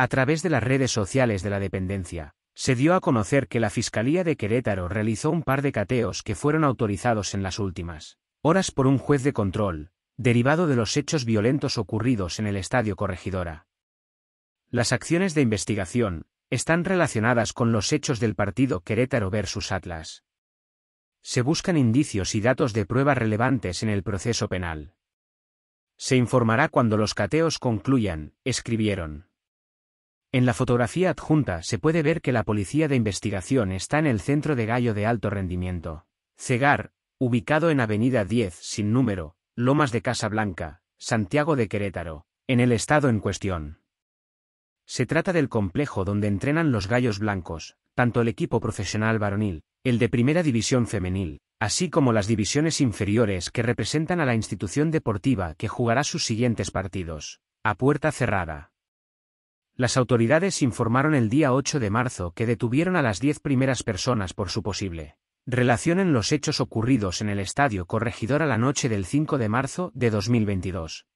A través de las redes sociales de la dependencia, se dio a conocer que la Fiscalía de Querétaro realizó un par de cateos que fueron autorizados en las últimas horas por un juez de control, derivado de los hechos violentos ocurridos en el Estadio Corregidora. Las acciones de investigación están relacionadas con los hechos del partido Querétaro versus Atlas. Se buscan indicios y datos de prueba relevantes en el proceso penal. Se informará cuando los cateos concluyan, escribieron. En la fotografía adjunta se puede ver que la policía de investigación está en el centro de Gallo de Alto Rendimiento. Cegar, ubicado en Avenida 10, sin número, Lomas de Casablanca, Santiago de Querétaro, en el estado en cuestión. Se trata del complejo donde entrenan los gallos blancos, tanto el equipo profesional varonil, el de primera división femenil, así como las divisiones inferiores que representan a la institución deportiva que jugará sus siguientes partidos, a puerta cerrada. Las autoridades informaron el día 8 de marzo que detuvieron a las 10 primeras personas por su posible relación en los hechos ocurridos en el Estadio Corregidor a la noche del 5 de marzo de 2022.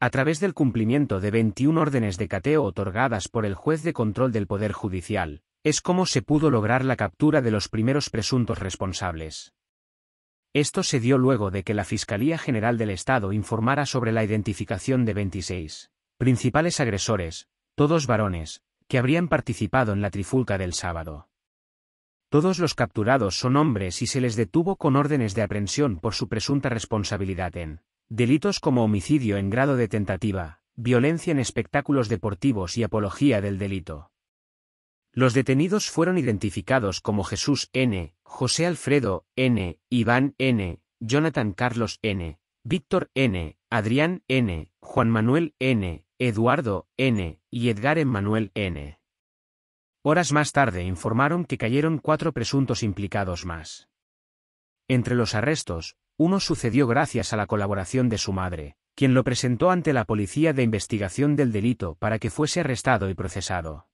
A través del cumplimiento de 21 órdenes de cateo otorgadas por el juez de control del Poder Judicial, es como se pudo lograr la captura de los primeros presuntos responsables. Esto se dio luego de que la Fiscalía General del Estado informara sobre la identificación de 26 principales agresores, todos varones, que habrían participado en la trifulca del sábado. Todos los capturados son hombres y se les detuvo con órdenes de aprehensión por su presunta responsabilidad en delitos como homicidio en grado de tentativa, violencia en espectáculos deportivos y apología del delito. Los detenidos fueron identificados como Jesús N., José Alfredo N., Iván N., Jonathan Carlos N., Víctor N., Adrián N., Juan Manuel N., Eduardo N. y Edgar Emmanuel N. Horas más tarde informaron que cayeron cuatro presuntos implicados más. Entre los arrestos, uno sucedió gracias a la colaboración de su madre, quien lo presentó ante la Policía de Investigación del Delito para que fuese arrestado y procesado.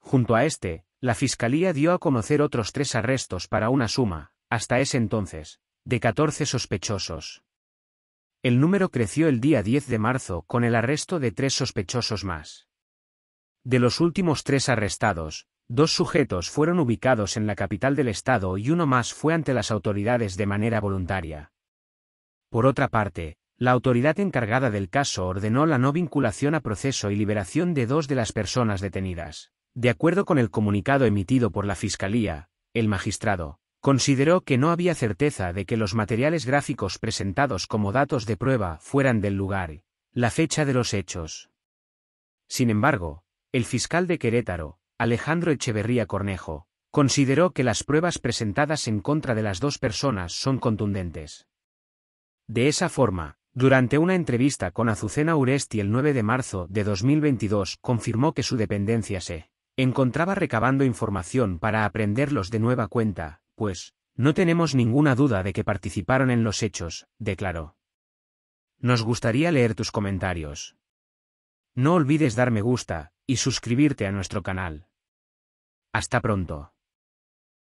Junto a este, la Fiscalía dio a conocer otros tres arrestos para una suma, hasta ese entonces, de 14 sospechosos. El número creció el día 10 de marzo con el arresto de tres sospechosos más. De los últimos tres arrestados, dos sujetos fueron ubicados en la capital del estado y uno más fue ante las autoridades de manera voluntaria. Por otra parte, la autoridad encargada del caso ordenó la no vinculación a proceso y liberación de dos de las personas detenidas. De acuerdo con el comunicado emitido por la Fiscalía, el magistrado consideró que no había certeza de que los materiales gráficos presentados como datos de prueba fueran del lugar, la fecha de los hechos. Sin embargo, el fiscal de Querétaro, Alejandro Echeverría Cornejo, consideró que las pruebas presentadas en contra de las dos personas son contundentes. De esa forma, durante una entrevista con Azucena Uresti el 9 de marzo de 2022 confirmó que su dependencia se encontraba recabando información para aprenderlos de nueva cuenta, pues, no tenemos ninguna duda de que participaron en los hechos, declaró. Nos gustaría leer tus comentarios. No olvides dar me gusta y suscribirte a nuestro canal. Hasta pronto.